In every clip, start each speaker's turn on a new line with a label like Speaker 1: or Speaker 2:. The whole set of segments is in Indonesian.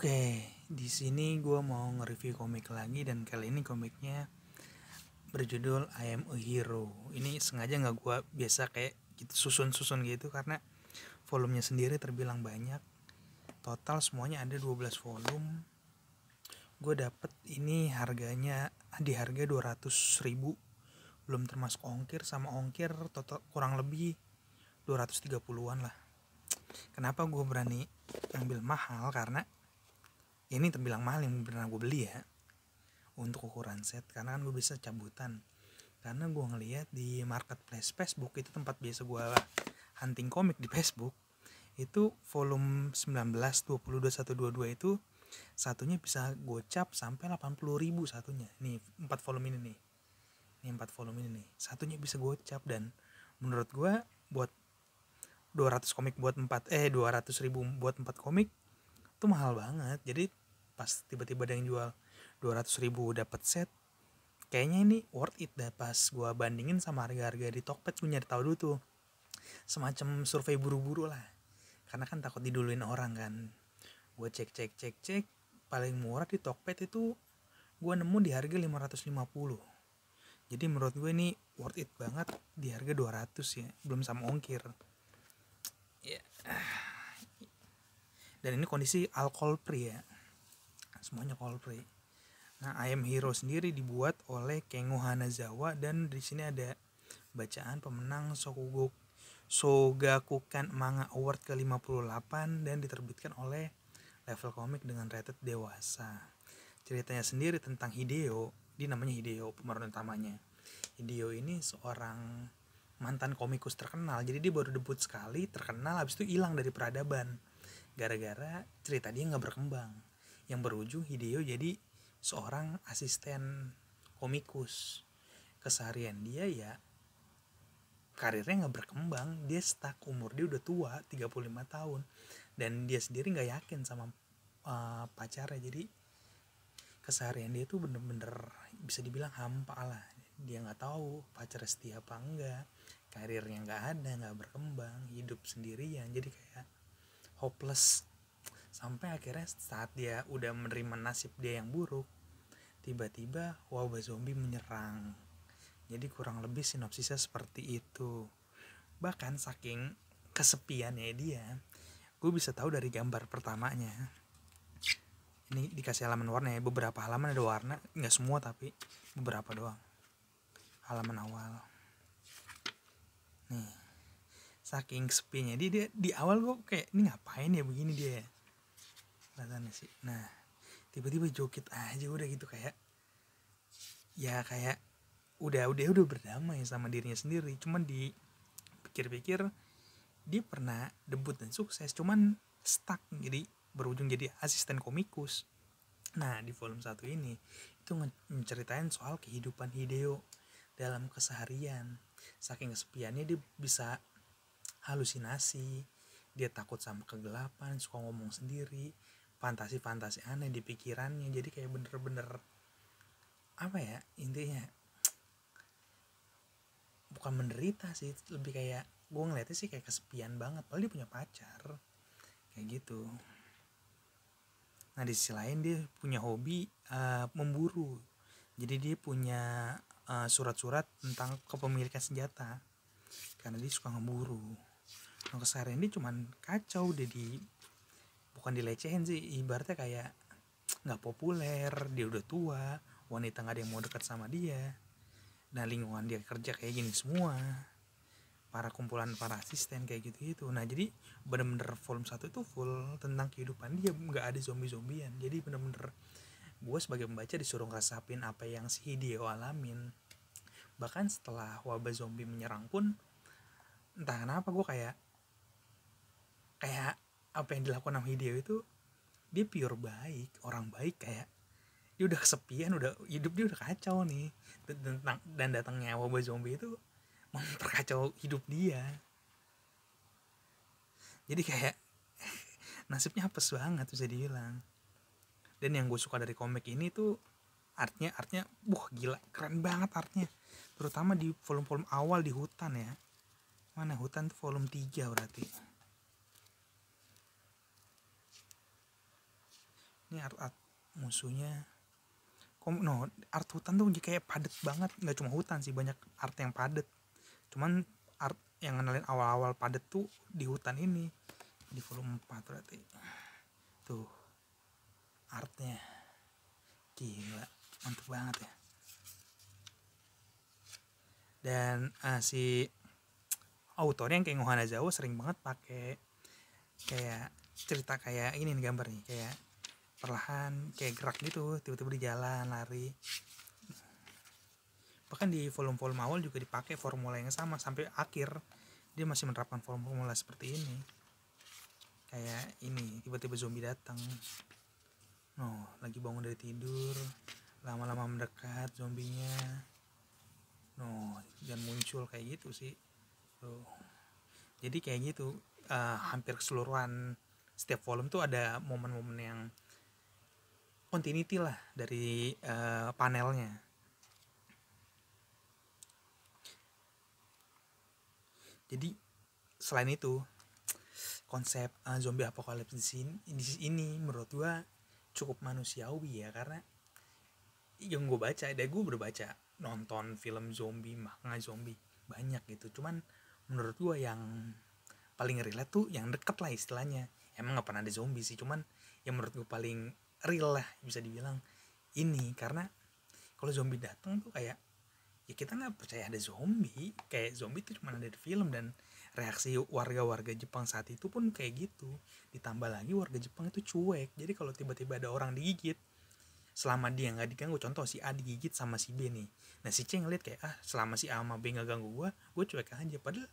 Speaker 1: Oke, di sini gue mau nge-review komik lagi dan kali ini komiknya berjudul I Am a Hero. Ini sengaja nggak gue biasa kayak gitu susun-susun gitu karena volumenya sendiri terbilang banyak. Total semuanya ada 12 volume. Gue dapet ini harganya di harga 200 ribu belum termasuk ongkir sama ongkir total kurang lebih 230-an lah. Kenapa gue berani ambil mahal karena ini terbilang mahal yang pernah gue beli ya untuk ukuran set karena kan gue bisa cabutan karena gue ngeliat di marketplace Facebook itu tempat biasa gue hunting komik di Facebook itu volume 19, 20, 21, 22 itu satunya bisa gocap sampai 80 ribu satunya nih empat volume ini nih ini empat volume ini nih satunya bisa gocap dan menurut gue buat 200 komik buat 4 eh 200 ribu buat 4 komik itu mahal banget jadi pas tiba-tiba ada yang jual 200 ribu dapat set kayaknya ini worth it dah pas gue bandingin sama harga-harga di Tokped gue nyari tahu dulu tuh semacam survei buru-buru lah karena kan takut diduluin orang kan gue cek cek cek cek paling murah di Tokped itu gue nemu di harga 550 jadi menurut gue ini worth it banget di harga 200 ya belum sama ongkir ya yeah. dan ini kondisi alkohol free ya semuanya Coldplay. Nah, I Am Hero sendiri dibuat oleh Kengo Hanazawa dan di sini ada bacaan pemenang Sokugok Sogakukan Manga Award ke-58 dan diterbitkan oleh level Comic dengan rated dewasa. Ceritanya sendiri tentang Hideo, dia namanya Hideo pemeran utamanya. Hideo ini seorang mantan komikus terkenal, jadi dia baru debut sekali, terkenal habis itu hilang dari peradaban. Gara-gara cerita dia nggak berkembang yang berujung Hideo jadi seorang asisten komikus keseharian dia ya karirnya nggak berkembang dia stuck umur dia udah tua 35 tahun dan dia sendiri nggak yakin sama uh, pacarnya jadi keseharian dia tuh bener-bener bisa dibilang hampa lah dia nggak tahu pacar setia apa enggak karirnya nggak ada nggak berkembang hidup sendirian jadi kayak hopeless sampai akhirnya saat dia udah menerima nasib dia yang buruk tiba-tiba wabah zombie menyerang jadi kurang lebih sinopsisnya seperti itu bahkan saking kesepiannya dia gue bisa tahu dari gambar pertamanya ini dikasih halaman warna ya beberapa halaman ada warna nggak semua tapi beberapa doang halaman awal nih saking sepinya dia, dia di awal gue kayak ini ngapain ya begini dia kelihatannya sih nah tiba-tiba joget aja udah gitu kayak ya kayak udah udah udah berdamai sama dirinya sendiri cuman di pikir-pikir dia pernah debut dan sukses cuman stuck jadi berujung jadi asisten komikus nah di volume satu ini itu menceritain soal kehidupan Hideo dalam keseharian saking kesepiannya dia bisa halusinasi dia takut sama kegelapan suka ngomong sendiri fantasi-fantasi aneh di pikirannya jadi kayak bener-bener apa ya intinya bukan menderita sih lebih kayak gue ngeliatnya sih kayak kesepian banget padahal dia punya pacar kayak gitu nah di sisi lain dia punya hobi uh, memburu jadi dia punya eh, surat-surat uh, tentang kepemilikan senjata karena dia suka ngeburu nah keseharian dia cuman kacau dia di bukan dilecehin sih ibaratnya kayak nggak populer dia udah tua wanita nggak ada yang mau dekat sama dia nah lingkungan dia kerja kayak gini semua para kumpulan para asisten kayak gitu gitu nah jadi bener-bener volume satu itu full tentang kehidupan dia nggak ada zombie zombian jadi bener-bener gue sebagai pembaca disuruh sapin apa yang si Hideo alamin bahkan setelah wabah zombie menyerang pun entah kenapa gue kayak kayak apa yang dilakukan sama Hideo itu dia pure baik orang baik kayak dia udah kesepian udah hidup dia udah kacau nih dan, dan datangnya wabah zombie itu memperkacau hidup dia jadi kayak nasibnya apes banget bisa dibilang dan yang gue suka dari komik ini tuh artnya artnya wah gila keren banget artnya terutama di volume-volume awal di hutan ya mana hutan tuh volume 3 berarti ini art, art musuhnya kom no art hutan tuh kayak padet banget nggak cuma hutan sih banyak art yang padet cuman art yang ngenalin awal-awal padet tuh di hutan ini di volume 4 berarti tuh artnya gila mantep banget ya dan uh, si autornya yang kayak Ngohana Zawa sering banget pakai kayak cerita kayak ini nih gambar nih kayak perlahan kayak gerak gitu tiba-tiba di jalan lari bahkan di volume-volume awal juga dipakai formula yang sama sampai akhir dia masih menerapkan formula seperti ini kayak ini tiba-tiba zombie datang no oh, lagi bangun dari tidur lama-lama mendekat zombinya no oh, dan muncul kayak gitu sih tuh jadi kayak gitu uh, hampir keseluruhan setiap volume tuh ada momen-momen yang continuity lah dari uh, panelnya. Jadi selain itu konsep uh, zombie apocalypse di sini di ini menurut gua cukup manusiawi ya karena yang gue baca ada gue berbaca nonton film zombie manga zombie banyak gitu cuman menurut gue yang paling relate tuh yang deket lah istilahnya emang gak pernah ada zombie sih cuman yang menurut gue paling real lah bisa dibilang ini karena kalau zombie datang tuh kayak ya kita nggak percaya ada zombie kayak zombie itu cuma ada di film dan reaksi warga-warga Jepang saat itu pun kayak gitu ditambah lagi warga Jepang itu cuek jadi kalau tiba-tiba ada orang digigit selama dia nggak diganggu contoh si A digigit sama si B nih nah si C ngeliat kayak ah selama si A sama B nggak ganggu gue gue cuek aja padahal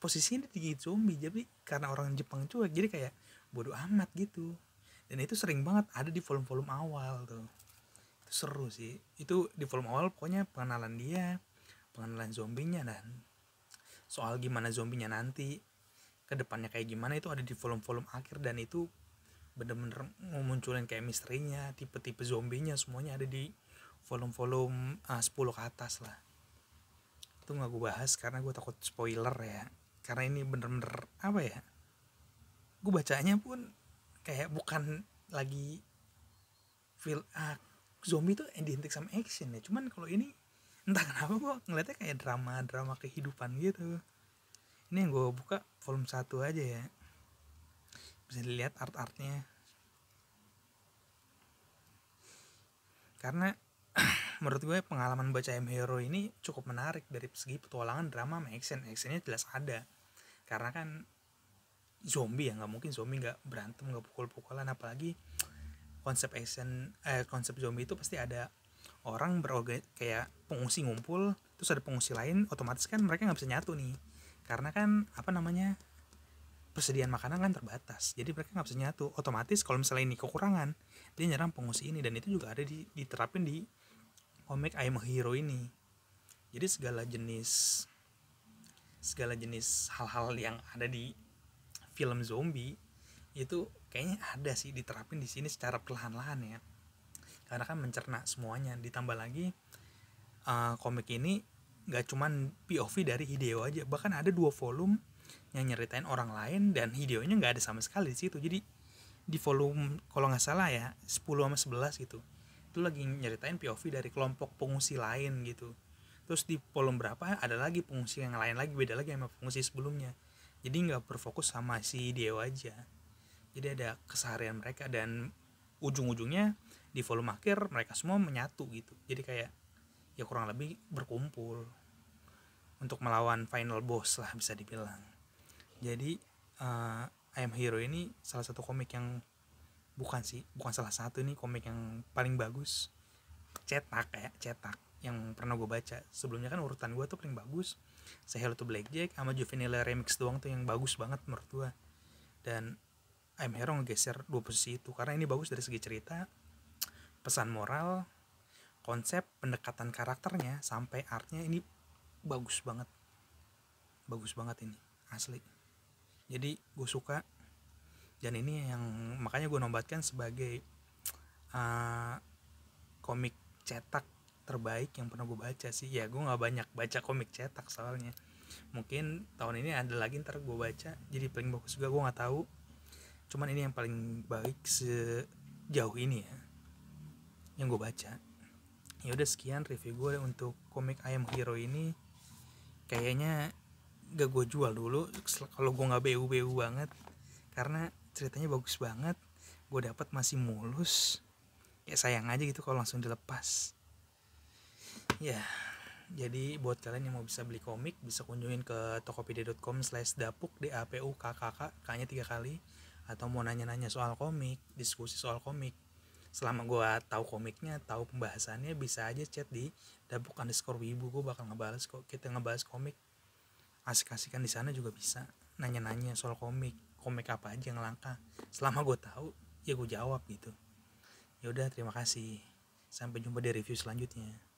Speaker 1: posisinya digigit zombie jadi karena orang Jepang cuek jadi kayak bodoh amat gitu dan itu sering banget ada di volume-volume awal tuh itu seru sih itu di volume awal pokoknya pengenalan dia pengenalan zombinya dan soal gimana zombinya nanti kedepannya kayak gimana itu ada di volume-volume akhir dan itu bener-bener memunculin kayak misterinya tipe-tipe zombinya semuanya ada di volume-volume ah, uh, 10 ke atas lah itu nggak gue bahas karena gue takut spoiler ya karena ini bener-bener apa ya gue bacanya pun kayak bukan lagi feel ah, zombie tuh identik sama action ya cuman kalau ini entah kenapa gua ngeliatnya kayak drama drama kehidupan gitu ini yang gua buka volume satu aja ya bisa dilihat art artnya karena menurut gue pengalaman baca M Hero ini cukup menarik dari segi petualangan drama action actionnya jelas ada karena kan zombie ya nggak mungkin zombie nggak berantem nggak pukul-pukulan apalagi konsep action eh, konsep zombie itu pasti ada orang berorgan kayak pengungsi ngumpul terus ada pengungsi lain otomatis kan mereka nggak bisa nyatu nih karena kan apa namanya persediaan makanan kan terbatas jadi mereka nggak bisa nyatu otomatis kalau misalnya ini kekurangan dia nyerang pengungsi ini dan itu juga ada di, diterapin di komik I'm a Hero ini jadi segala jenis segala jenis hal-hal yang ada di film zombie itu kayaknya ada sih diterapin di sini secara perlahan-lahan ya karena kan mencerna semuanya ditambah lagi uh, komik ini gak cuman POV dari Hideo aja bahkan ada dua volume yang nyeritain orang lain dan Hideo-nya nggak ada sama sekali di situ jadi di volume kalau nggak salah ya 10 sama 11 gitu itu lagi nyeritain POV dari kelompok pengungsi lain gitu terus di volume berapa ada lagi pengungsi yang lain lagi beda lagi sama pengungsi sebelumnya jadi nggak berfokus sama si dewa aja jadi ada keseharian mereka dan ujung-ujungnya di volume akhir mereka semua menyatu gitu jadi kayak ya kurang lebih berkumpul untuk melawan final boss lah bisa dibilang jadi uh, I Am Hero ini salah satu komik yang bukan sih bukan salah satu nih komik yang paling bagus cetak ya cetak yang pernah gue baca sebelumnya kan urutan gue tuh paling bagus Say Hello to Blackjack sama Juvenile Remix doang tuh yang bagus banget menurut gue dan I'm Hero ngegeser dua posisi itu karena ini bagus dari segi cerita pesan moral konsep pendekatan karakternya sampai artnya ini bagus banget bagus banget ini asli jadi gue suka dan ini yang makanya gue nombatkan sebagai uh, komik cetak terbaik yang pernah gue baca sih ya gue nggak banyak baca komik cetak soalnya mungkin tahun ini ada lagi ntar gue baca jadi paling bagus juga gue nggak tahu cuman ini yang paling baik sejauh ini ya yang gue baca ya udah sekian review gue untuk komik ayam Hero ini kayaknya gak gue jual dulu kalau gue nggak bu bu banget karena ceritanya bagus banget gue dapat masih mulus ya sayang aja gitu kalau langsung dilepas ya jadi buat kalian yang mau bisa beli komik bisa kunjungin ke tokopedia.com slash dapuk d a p u k k k kayaknya tiga kali atau mau nanya-nanya soal komik diskusi soal komik selama gue tahu komiknya tahu pembahasannya bisa aja chat di dapuk underscore wibu gue bakal ngebales kok kita ngebahas komik asik-asikan di sana juga bisa nanya-nanya soal komik komik apa aja yang langka selama gue tahu ya gue jawab gitu yaudah terima kasih sampai jumpa di review selanjutnya